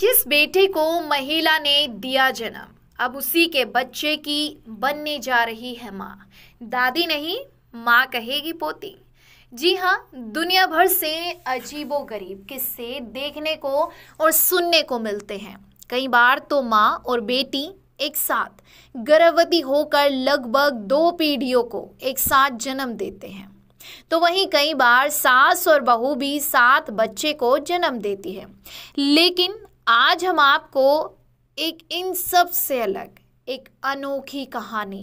जिस बेटे को महिला ने दिया जन्म अब उसी के बच्चे की बनने जा रही है माँ दादी नहीं माँ कहेगी पोती जी हाँ दुनिया भर से अजीबो गरीब किस्से देखने को और सुनने को मिलते हैं कई बार तो माँ और बेटी एक साथ गर्भवती होकर लगभग दो पीढ़ियों को एक साथ जन्म देते हैं तो वहीं कई बार सास और बहू भी सात बच्चे को जन्म देती है लेकिन आज हम आपको एक इन सब से अलग एक अनोखी कहानी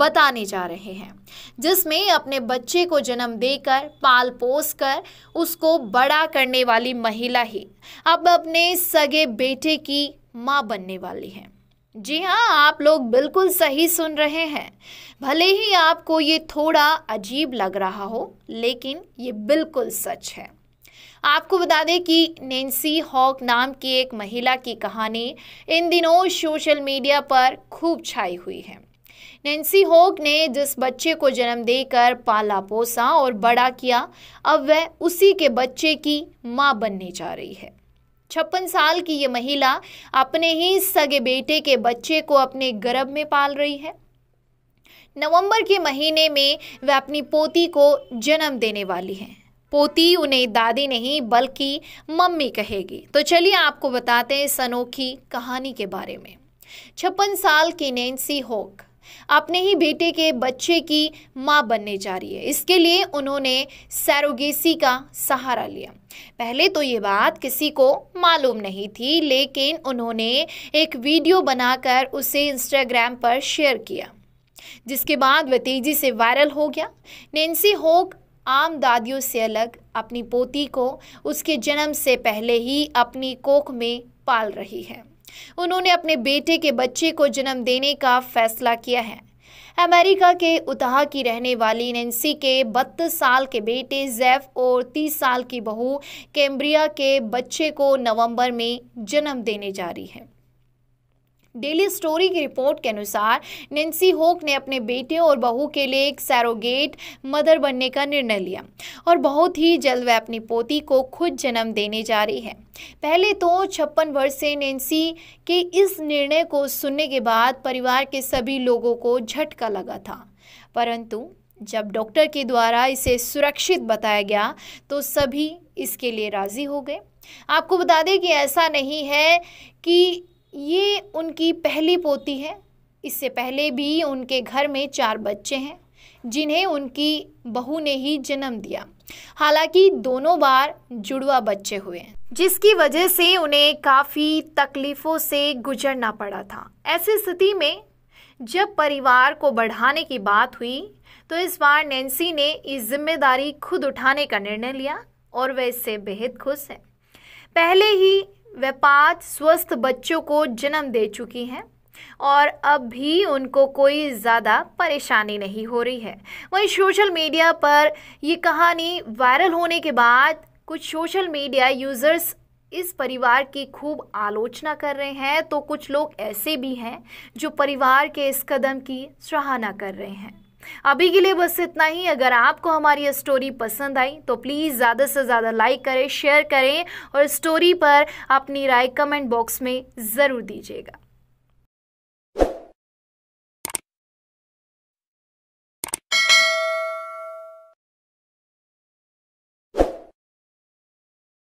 बताने जा रहे हैं जिसमें अपने बच्चे को जन्म देकर पाल पोस कर उसको बड़ा करने वाली महिला ही अब अपने सगे बेटे की माँ बनने वाली है जी हाँ आप लोग बिल्कुल सही सुन रहे हैं भले ही आपको ये थोड़ा अजीब लग रहा हो लेकिन ये बिल्कुल सच है आपको बता दें कि नेंसी हॉक नाम की एक महिला की कहानी इन दिनों सोशल मीडिया पर खूब छाई हुई है नेंसी होक ने जिस बच्चे को जन्म देकर पाला पोसा और बड़ा किया अब वह उसी के बच्चे की मां बनने जा रही है छप्पन साल की ये महिला अपने ही सगे बेटे के बच्चे को अपने गर्भ में पाल रही है नवंबर के महीने में वह अपनी पोती को जन्म देने वाली हैं पोती उन्हें दादी नहीं बल्कि मम्मी कहेगी तो चलिए आपको बताते हैं इस अनोखी कहानी के बारे में छप्पन साल की नैन्सी होक अपने ही बेटे के बच्चे की मां बनने जा रही है इसके लिए उन्होंने सैरोगेसी का सहारा लिया पहले तो ये बात किसी को मालूम नहीं थी लेकिन उन्होंने एक वीडियो बनाकर उसे इंस्टाग्राम पर शेयर किया जिसके बाद वह तेजी से वायरल हो गया नेंसी होक आम दादियों से अलग अपनी पोती को उसके जन्म से पहले ही अपनी कोख में पाल रही है उन्होंने अपने बेटे के बच्चे को जन्म देने का फैसला किया है अमेरिका के उताह की रहने वाली नेंसी के बत्तीस साल के बेटे जैफ और तीस साल की बहू कैम्ब्रिया के बच्चे को नवंबर में जन्म देने जा रही है डेली स्टोरी की रिपोर्ट के अनुसार नेंसी होक ने अपने बेटे और बहू के लिए एक सैरोगेट मदर बनने का निर्णय लिया और बहुत ही जल्द वह अपनी पोती को खुद जन्म देने जा रही है पहले तो छप्पन वर्ष से नेंसी के इस निर्णय को सुनने के बाद परिवार के सभी लोगों को झटका लगा था परंतु जब डॉक्टर के द्वारा इसे सुरक्षित बताया गया तो सभी इसके लिए राज़ी हो गए आपको बता दें कि ऐसा नहीं है कि ये उनकी पहली पोती है इससे पहले भी उनके घर में चार बच्चे हैं जिन्हें उनकी बहू ने ही जन्म दिया हालांकि दोनों बार जुड़वा बच्चे हुए हैं जिसकी वजह से उन्हें काफ़ी तकलीफ़ों से गुजरना पड़ा था ऐसी स्थिति में जब परिवार को बढ़ाने की बात हुई तो इस बार नैन्सी ने इस जिम्मेदारी खुद उठाने का निर्णय लिया और वह इससे बेहद खुश हैं पहले ही वह पाँच स्वस्थ बच्चों को जन्म दे चुकी हैं और अब भी उनको कोई ज़्यादा परेशानी नहीं हो रही है वहीं सोशल मीडिया पर ये कहानी वायरल होने के बाद कुछ सोशल मीडिया यूज़र्स इस परिवार की खूब आलोचना कर रहे हैं तो कुछ लोग ऐसे भी हैं जो परिवार के इस कदम की सराहना कर रहे हैं अभी के लिए बस इतना ही अगर आपको हमारी यह स्टोरी पसंद आई तो प्लीज़ ज़्यादा से ज़्यादा लाइक करें शेयर करें और स्टोरी पर अपनी राय कमेंट बॉक्स में ज़रूर दीजिएगा